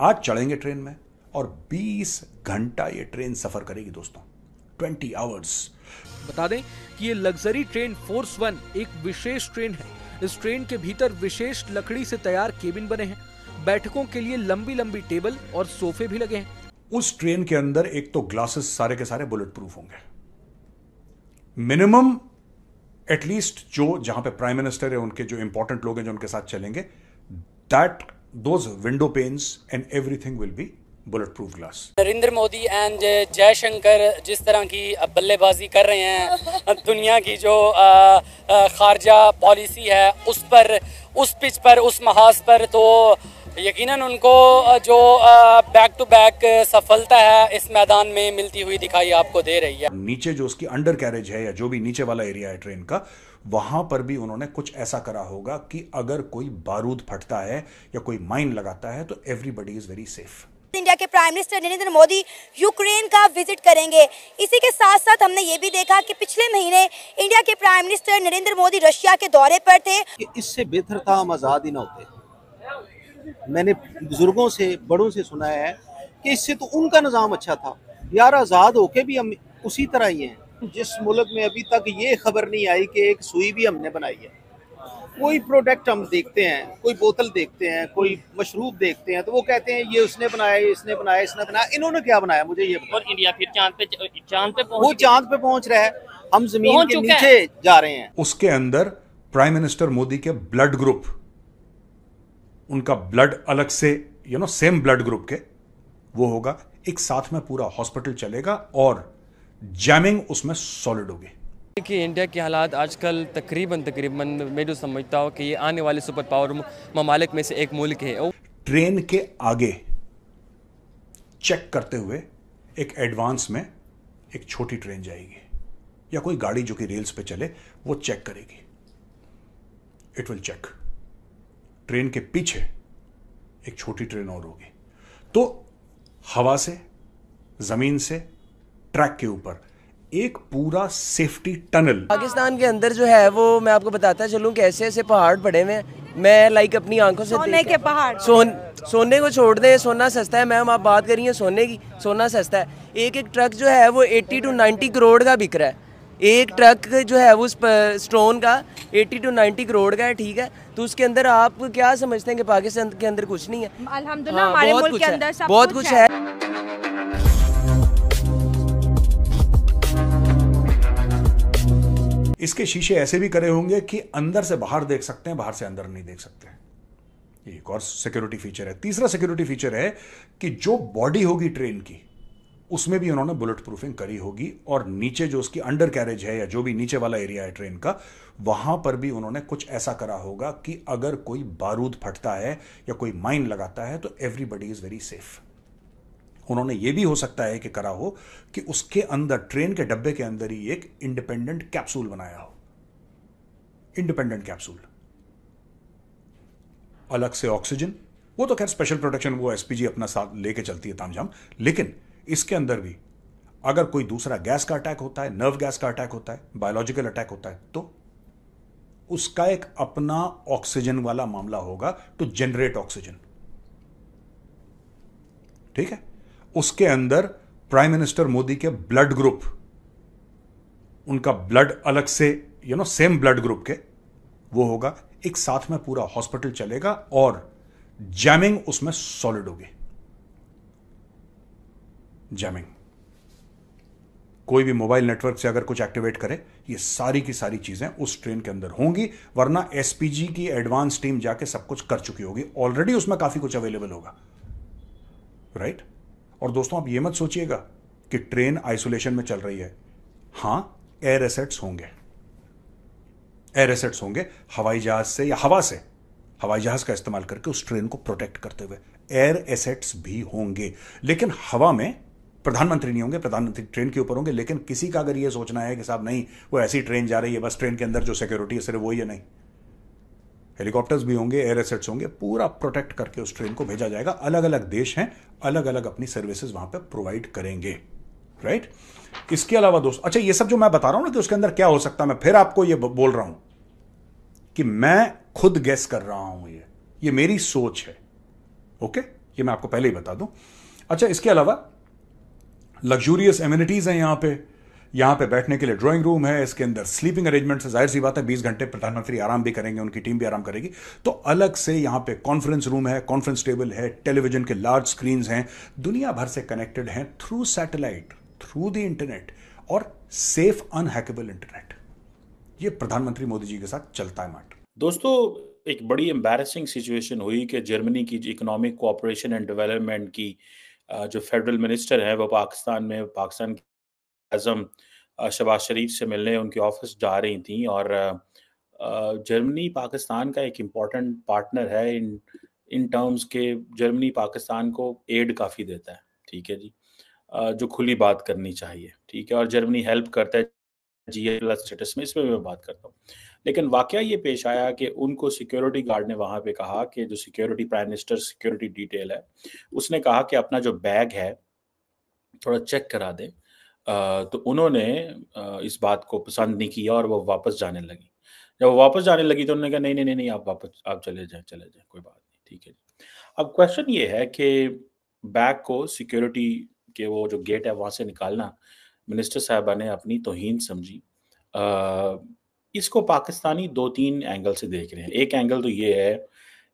आज चढ़ेंगे ट्रेन में और 20 घंटा ये ट्रेन सफर करेगी दोस्तों 20 आवर्स बता दें कि ये लग्जरी ट्रेन फोर्स वन एक विशेष ट्रेन है इस ट्रेन के भीतर विशेष लकड़ी से तैयार केबिन बने हैं बैठकों के लिए लंबी लंबी टेबल और सोफे भी लगे हैं उस ट्रेन के अंदर एक तो ग्लासेस सारे के सारे बुलेट प्रूफ होंगे मिनिमम एटलीस्ट जो जहां पे प्राइम मिनिस्टर है उनके जो इंपॉर्टेंट लोग हैं जो उनके साथ चलेंगे that those window panes and everything will be bullet glass Narendra Modi and uh, Jaishankar जिस तरह की uh, बल्लेबाजी कर रहे हैं uh, दुनिया की जो खारजा पॉलिसी है उस पर उस पिच पर उस महाज पर तो यकीनन उनको जो बैक टू बैक सफलता है इस मैदान में मिलती हुई दिखाई आपको दे रही है नीचे जो उसकी अंडर कैरेज है या जो भी नीचे वाला एरिया है ट्रेन का वहाँ पर भी उन्होंने कुछ ऐसा करा होगा कि अगर कोई बारूद फटता है या कोई माइन लगाता है तो everybody is very safe India के prime minister Narendra Modi Ukraine का विजिट करेंगे इसी के साथ साथ हमने ये भी देखा कि पिछले महीने इंडिया के prime minister Narendra Modi Russia के दौरे पर थे इससे बेहतर था तो हम आज़ाद ही ना होते मैंने बुजुर्गों से बड़ों से सुना है कि इससे तो उनका निज़ाम अच्छा था यार आज़ाद होके भी हम उसी तरह ही हैं जिस मुल्क में अभी तक ये खबर नहीं आई कि एक सुई भी हमने बनाई है कोई प्रोडक्ट हम देखते हैं कोई बोतल देखते हैं कोई मशरूब देखते हैं तो वो कहते हैं ये उसने बनाया इसने बनाया इसने बनाया इन्होंने क्या बनाया मुझे ये और इंडिया फिर चांद पे चांद पे वो चांद पे पहुंच रहा है हम जमीन के नीचे जा रहे हैं उसके अंदर प्राइम मिनिस्टर मोदी के ब्लड ग्रुप उनका ब्लड अलग से you know same blood group के वो होगा एक साथ में पूरा हॉस्पिटल चलेगा और जैमिंग उसमें सॉलिड होगी कि इंडिया के हालात आजकल तकरीबन तकरीबन मैं जो समझता हूँ कि ये आने वाले सुपर पावर ममालिक में से एक मुल्क है ट्रेन के आगे चेक करते हुए एक एडवांस में एक छोटी ट्रेन जाएगी या कोई गाड़ी जो कि रेल्स पे चले वो चेक करेगी इट विल चेक ट्रेन के पीछे एक छोटी ट्रेन और होगी तो हवा से ज़मीन से ट्रैक के ऊपर एक पूरा सेफ्टी टनल पाकिस्तान के अंदर जो है वो मैं आपको बताता चलूँ कि ऐसे ऐसे पहाड़ पड़े हुए हैं मैं लाइक अपनी आंखों से सोने के पहाड़ सोन सोने को छोड़ दें सोना सस्ता है मैम आप बात करिए सोने की सोना सस्ता है एक एक ट्रक जो है वो 80 टू 90 करोड़ का बिक रहा है एक ट्रक जो है वो स्टोन का 80 टू 90 करोड़ का है ठीक है तो उसके अंदर आप क्या समझते हैं कि पाकिस्तान के अंदर कुछ नहीं है हाँ, बहुत कुछ है, बहुत कुछ है। इसके शीशे ऐसे भी करे होंगे कि अंदर से बाहर देख सकते हैं बाहर से अंदर नहीं देख सकते ये एक और सिक्योरिटी फीचर है तीसरा सिक्योरिटी फीचर है कि जो बॉडी होगी ट्रेन की उसमें भी उन्होंने बुलेट प्रूफिंग करी होगी और नीचे जो उसकी अंडर कैरेज है या जो भी नीचे वाला एरिया है ट्रेन का वहां पर भी उन्होंने कुछ ऐसा करा होगा कि अगर कोई बारूद फटता है या कोई माइन लगाता है तो एवरीबडी इज वेरी सेफ़ उन्होंने ये भी हो सकता है कि करा हो कि उसके अंदर ट्रेन के डब्बे के अंदर ही एक इंडिपेंडेंट कैप्सूल बनाया हो इंडिपेंडेंट कैप्सूल अलग से ऑक्सीजन वो तो खैर स्पेशल प्रोटेक्शन वो एसपीजी अपना साथ लेके चलती है तामझाम लेकिन इसके अंदर भी अगर कोई दूसरा गैस का अटैक होता है नर्व गैस का अटैक होता है बायोलॉजिकल अटैक होता है तो उसका एक अपना ऑक्सीजन वाला मामला होगा टू जनरेट ऑक्सीजन ठीक है उसके अंदर प्राइम मिनिस्टर मोदी के ब्लड ग्रुप उनका ब्लड अलग से you know same blood group के वो होगा एक साथ में पूरा हॉस्पिटल चलेगा और जैमिंग उसमें सॉलिड होगी जैमिंग कोई भी मोबाइल नेटवर्क से अगर कुछ एक्टिवेट करे ये सारी की सारी चीजें उस ट्रेन के अंदर होंगी वरना एसपीजी की एडवांस टीम जाके सब कुछ कर चुकी होगी ऑलरेडी उसमें काफी कुछ अवेलेबल होगा राइट right? और दोस्तों आप ये मत सोचिएगा कि ट्रेन आइसोलेशन में चल रही है हां एयर एसेट्स होंगे एयर एसेट्स होंगे हवाई जहाज से या हवा से हवाई जहाज का इस्तेमाल करके उस ट्रेन को प्रोटेक्ट करते हुए एयर एसेट्स भी होंगे लेकिन हवा में प्रधानमंत्री नहीं होंगे प्रधानमंत्री ट्रेन के ऊपर होंगे लेकिन किसी का अगर यह सोचना है कि साहब नहीं वो ऐसी ट्रेन जा रही है बस ट्रेन के अंदर जो सिक्योरिटी है सिर्फ वही है नहीं हेलीकॉप्टर्स भी होंगे एयर एसेट्स होंगे पूरा प्रोटेक्ट करके उस ट्रेन को भेजा जाएगा अलग अलग देश हैं अलग अलग अपनी सर्विसेज वहां पर प्रोवाइड करेंगे राइट इसके अलावा दोस्त अच्छा ये सब जो मैं बता रहा हूं ना कि उसके अंदर क्या हो सकता है मैं फिर आपको ये बोल रहा हूं कि मैं खुद गैस कर रहा हूं ये ये मेरी सोच है ओके ये मैं आपको पहले ही बता दूं अच्छा इसके अलावा लग्जूरियस एम्यूनिटीज हैं यहां पर यहाँ पे बैठने के लिए ड्राइंग रूम है इसके अंदर स्लीपिंग अरेंजमेंट है जाहिर सी बात है बीस घंटे प्रधानमंत्री आराम भी करेंगे उनकी टीम भी आराम करेगी तो अलग से यहाँ पे कॉन्फ्रेंस रूम है कॉन्फ्रेंस टेबल है टेलीविजन के लार्ज स्क्रीन हैं दुनिया भर से कनेक्टेड हैं through satellite through the internet और सेफ अनहैकेबल इंटरनेट ये प्रधानमंत्री मोदी जी के साथ चलता है मैट दोस्तों एक बड़ी एम्बेसिंग सिचुएशन हुई कि जर्मनी की इकोनॉमिक कोऑपरेशन एंड डेवलपमेंट की जो फेडरल मिनिस्टर है वो पाकिस्तान में पाकिस्तान आजम शबाज शरीफ से मिलने उनके ऑफिस जा रही थी और जर्मनी पाकिस्तान का एक इम्पॉर्टेंट पार्टनर है इन इन टर्म्स के जर्मनी पाकिस्तान को एड काफ़ी देता है ठीक है जी जो खुली बात करनी चाहिए ठीक है और जर्मनी हेल्प करता है जी प्लस स्टेटस में इसमें मैं बात करता हूँ लेकिन वाक़ ये पेश आया कि उनको सिक्योरिटी गार्ड ने वहाँ पे कहा कि जो security prime minister security detail है उसने कहा कि अपना जो बैग है थोड़ा चेक करा दें तो उन्होंने इस बात को पसंद नहीं किया और वो वापस जाने लगी जब वो वापस जाने लगी तो उन्होंने कहा नहीं नहीं नहीं नहीं आप वापस आप चले जाएं चले जाएं कोई बात नहीं ठीक है अब क्वेश्चन ये है कि बैग को सिक्योरिटी के वो जो गेट है वहाँ से निकालना मिनिस्टर साहबा ने अपनी तोहन समझी इसको पाकिस्तानी दो तीन एंगल से देख रहे हैं एक एंगल तो ये है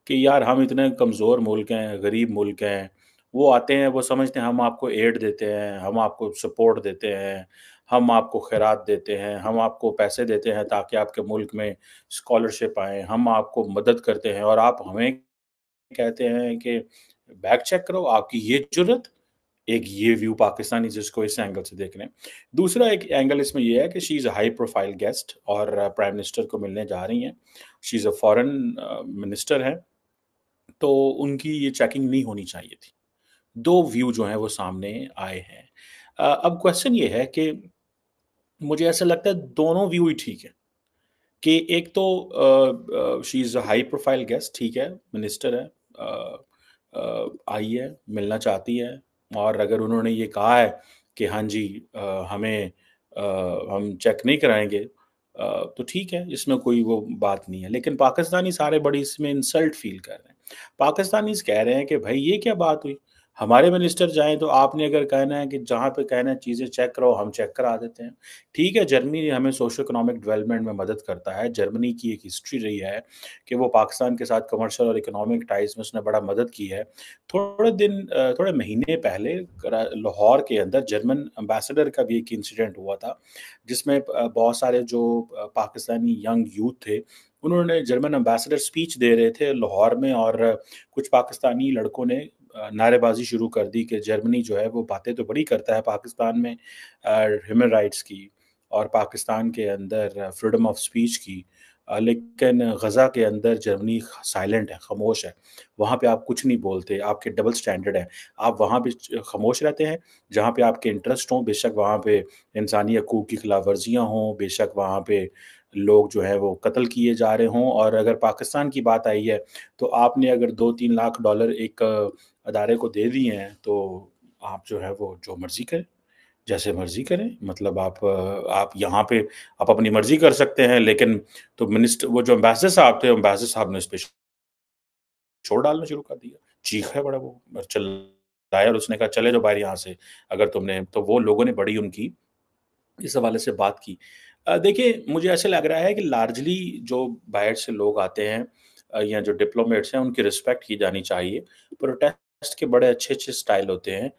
कि यार हम इतने कमज़ोर मुल्क हैं गरीब मुल्क हैं वो आते हैं वो समझते हैं हम आपको एड देते हैं हम आपको सपोर्ट देते हैं हम आपको खैरात देते हैं हम आपको पैसे देते हैं ताकि आपके मुल्क में स्कॉलरशिप आए हम आपको मदद करते हैं और आप हमें कहते हैं कि बैक चेक करो आपकी ये जरूरत एक ये व्यू पाकिस्तानी जिसको इस एंगल से देख रहे हैं दूसरा एक एंगल इसमें यह है कि she is high profile guest और प्राइम मिनिस्टर को मिलने जा रही हैं she is a foreign minister हैं तो उनकी ये चेकिंग नहीं होनी चाहिए थी दो व्यू जो हैं वो सामने आए हैं अब क्वेश्चन ये है कि मुझे ऐसा लगता है दोनों व्यू ही ठीक है कि एक तो she is a high profile guest ठीक है मिनिस्टर है आई है मिलना चाहती है और अगर उन्होंने ये कहा है कि हाँ जी आ, हमें आ, हम चेक नहीं कराएंगे आ, तो ठीक है इसमें कोई वो बात नहीं है लेकिन पाकिस्तानी सारे बड़े इसमें इंसल्ट फील कर रहे हैं पाकिस्तानी कह रहे हैं कि भाई ये क्या बात हुई हमारे मिनिस्टर जाए तो आपने अगर कहना है कि जहाँ पे कहना है चीज़ें चेक करो हम चेक करा देते हैं ठीक है जर्मनी हमें सोशो इकोनॉमिक डेवलपमेंट में मदद करता है जर्मनी की एक हिस्ट्री रही है कि वो पाकिस्तान के साथ कमर्शियल और इकोनॉमिक टाइज में उसने बड़ा मदद की है थोड़े दिन थोड़े महीने पहले लाहौर के अंदर जर्मन एम्बेसडर का भी एक इंसिडेंट हुआ था जिसमें बहुत सारे जो पाकिस्तानी यंग यूथ थे उन्होंने जर्मन एम्बेसडर स्पीच दे रहे थे लाहौर में और कुछ पाकिस्तानी लड़कों ने नारेबाजी शुरू कर दी कि जर्मनी जो है वो बातें तो बड़ी करता है पाकिस्तान में ह्यूमन राइट्स की और पाकिस्तान के अंदर फ्रीडम ऑफ स्पीच की लेकिन गज़ा के अंदर जर्मनी साइलेंट है खामोश है वहाँ पे आप कुछ नहीं बोलते आपके डबल स्टैंडर्ड है आप वहाँ पे खामोश रहते हैं जहाँ पे आपके इंटरेस्ट हों बेशक वहाँ पे इंसानी हकूक़ की खिलाफ वर्जियाँ हों बेशक वहाँ पे लोग जो है वो कत्ल किए जा रहे हों और अगर पाकिस्तान की बात आई है तो आपने अगर दो तीन लाख डॉलर एक अदारे को दे दिए हैं तो आप जो है वो जो मर्जी करें जैसे मर्जी करें मतलब आप आप यहाँ पे आप अपनी मर्जी कर सकते हैं लेकिन तो मिनिस्टर वो जो अम्बेसडर साहब थे अम्बेसडर साहब ने उस पर डालना शुरू कर दिया चीख है बड़ा वो चल और उसने कहा चले जो बाहर यहाँ से अगर तुमने तो वो लोगों ने बड़ी उनकी इस हवाले से बात की देखिए मुझे ऐसा लग रहा है कि लार्जली जो बाहर से लोग आते हैं या जो डिप्लोमेट्स हैं उनकी रिस्पेक्ट की जानी चाहिए प्रोटेस्ट के बड़े अच्छे अच्छे स्टाइल होते हैं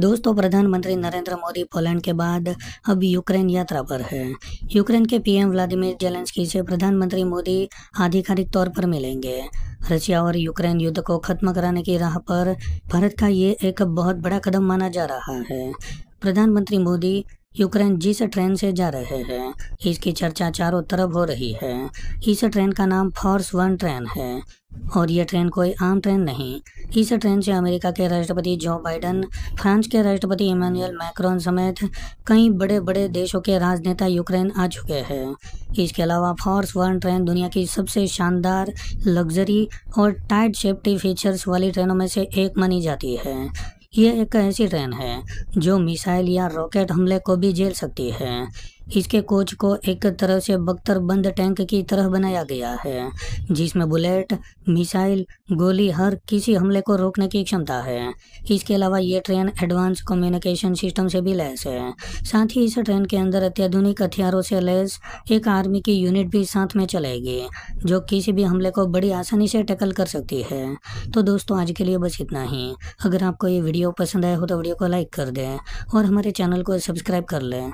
दोस्तों प्रधानमंत्री नरेंद्र मोदी पोलैंड के बाद अब यूक्रेन यात्रा पर है यूक्रेन के पीएम व्लादिमीर जेलेंस्की से प्रधानमंत्री मोदी आधिकारिक तौर पर मिलेंगे रशिया और यूक्रेन युद्ध को खत्म कराने की राह पर भारत का ये एक बहुत बड़ा कदम माना जा रहा है प्रधानमंत्री मोदी यूक्रेन जिस ट्रेन से जा रहे हैं इसकी चर्चा चारों तरफ हो रही है इस ट्रेन का नाम फोर्स वन ट्रेन है और ये ट्रेन कोई आम ट्रेन नहीं इस ट्रेन से अमेरिका के राष्ट्रपति जो बाइडन फ्रांस के राष्ट्रपति इमानुएल मैक्रोन समेत कई बड़े बड़े देशों के राजनेता यूक्रेन आ चुके हैं इसके अलावा फोर्स वन ट्रेन दुनिया की सबसे शानदार लग्जरी और टाइट सेफ्टी फीचर्स वाली ट्रेनों में से एक मानी जाती है ये एक ऐसी ट्रेन है जो मिसाइल या रॉकेट हमले को भी झेल सकती है इसके कोच को एक तरह से बख्तर बंद टैंक की तरह बनाया गया है जिसमें बुलेट मिसाइल गोली हर किसी हमले को रोकने की क्षमता है इसके अलावा ये ट्रेन एडवांस कम्युनिकेशन सिस्टम से भी लैस है साथ ही इस ट्रेन के अंदर अत्याधुनिक हथियारों से लैस एक आर्मी की यूनिट भी साथ में चलेगी जो किसी भी हमले को बड़ी आसानी से टैकल कर सकती है तो दोस्तों आज के लिए बस इतना ही अगर आपको ये वीडियो पसंद आया हो तो वीडियो को लाइक कर दें और हमारे चैनल को सब्सक्राइब कर लें